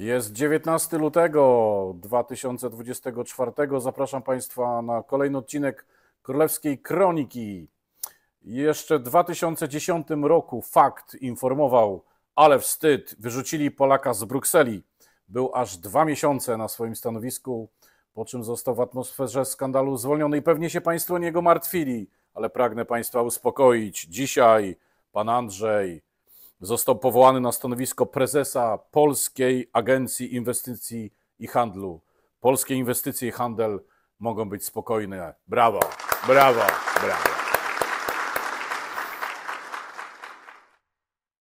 Jest 19 lutego 2024. Zapraszam Państwa na kolejny odcinek Królewskiej Kroniki. Jeszcze w 2010 roku fakt informował, ale wstyd, wyrzucili Polaka z Brukseli. Był aż dwa miesiące na swoim stanowisku, po czym został w atmosferze skandalu zwolniony i pewnie się Państwo o niego martwili, ale pragnę Państwa uspokoić. Dzisiaj pan Andrzej Został powołany na stanowisko prezesa Polskiej Agencji Inwestycji i Handlu. Polskie inwestycje i handel mogą być spokojne. Brawo, brawo, brawo.